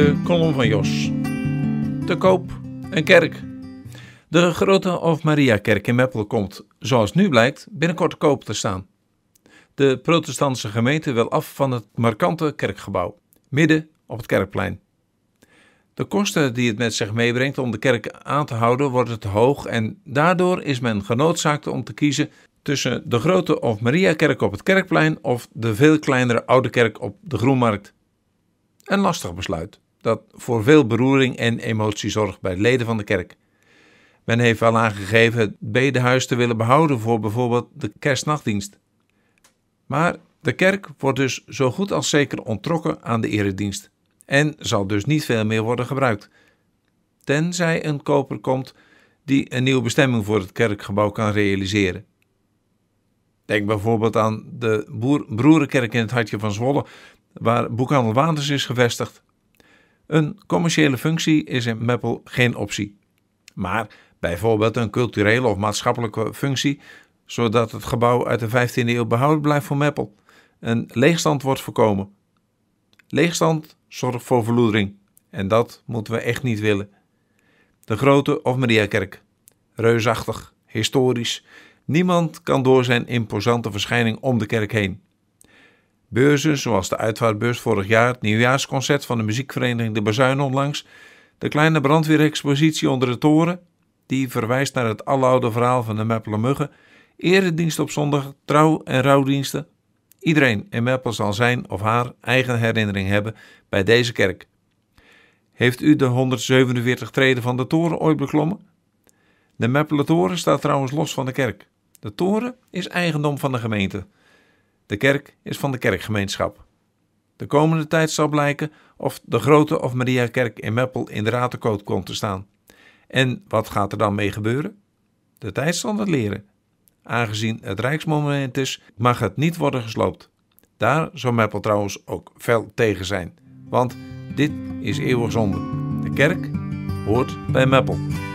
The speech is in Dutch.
de kolom van Jos. Te koop een kerk. De Grote of Maria Kerk in Meppel komt, zoals nu blijkt, binnenkort te koop te staan. De protestantse gemeente wil af van het markante kerkgebouw, midden op het kerkplein. De kosten die het met zich meebrengt om de kerk aan te houden worden te hoog en daardoor is men genoodzaakt om te kiezen tussen de Grote of Maria kerk op het kerkplein of de veel kleinere Oude Kerk op de Groenmarkt. Een lastig besluit dat voor veel beroering en emotie zorgt bij leden van de kerk. Men heeft wel aangegeven het bedehuis te willen behouden voor bijvoorbeeld de kerstnachtdienst. Maar de kerk wordt dus zo goed als zeker ontrokken aan de eredienst en zal dus niet veel meer worden gebruikt. Tenzij een koper komt die een nieuwe bestemming voor het kerkgebouw kan realiseren. Denk bijvoorbeeld aan de Broerenkerk in het hartje van Zwolle, waar Boekhandel Waanders is gevestigd. Een commerciële functie is in Meppel geen optie. Maar bijvoorbeeld een culturele of maatschappelijke functie, zodat het gebouw uit de 15e eeuw behouden blijft voor Meppel. Een leegstand wordt voorkomen. Leegstand zorgt voor verloedering en dat moeten we echt niet willen. De Grote of Mariakerk. Reusachtig, historisch. Niemand kan door zijn imposante verschijning om de kerk heen. Beurzen zoals de uitvaartbeurs vorig jaar, het nieuwjaarsconcert van de muziekvereniging De Bazuin onlangs, de kleine brandweerexpositie onder de toren, die verwijst naar het aloude verhaal van de Meppelenmuggen, eredienst op zondag, trouw- en rouwdiensten. Iedereen in Meppel zal zijn of haar eigen herinnering hebben bij deze kerk. Heeft u de 147 treden van de toren ooit beklommen? De Meppelen toren staat trouwens los van de kerk. De toren is eigendom van de gemeente. De kerk is van de kerkgemeenschap. De komende tijd zal blijken of de Grote of Mariakerk in Meppel in de ratenkoot komt te staan. En wat gaat er dan mee gebeuren? De tijd zal het leren. Aangezien het rijksmonument is, mag het niet worden gesloopt. Daar zou Meppel trouwens ook fel tegen zijn. Want dit is eeuwig zonde. De kerk hoort bij Meppel.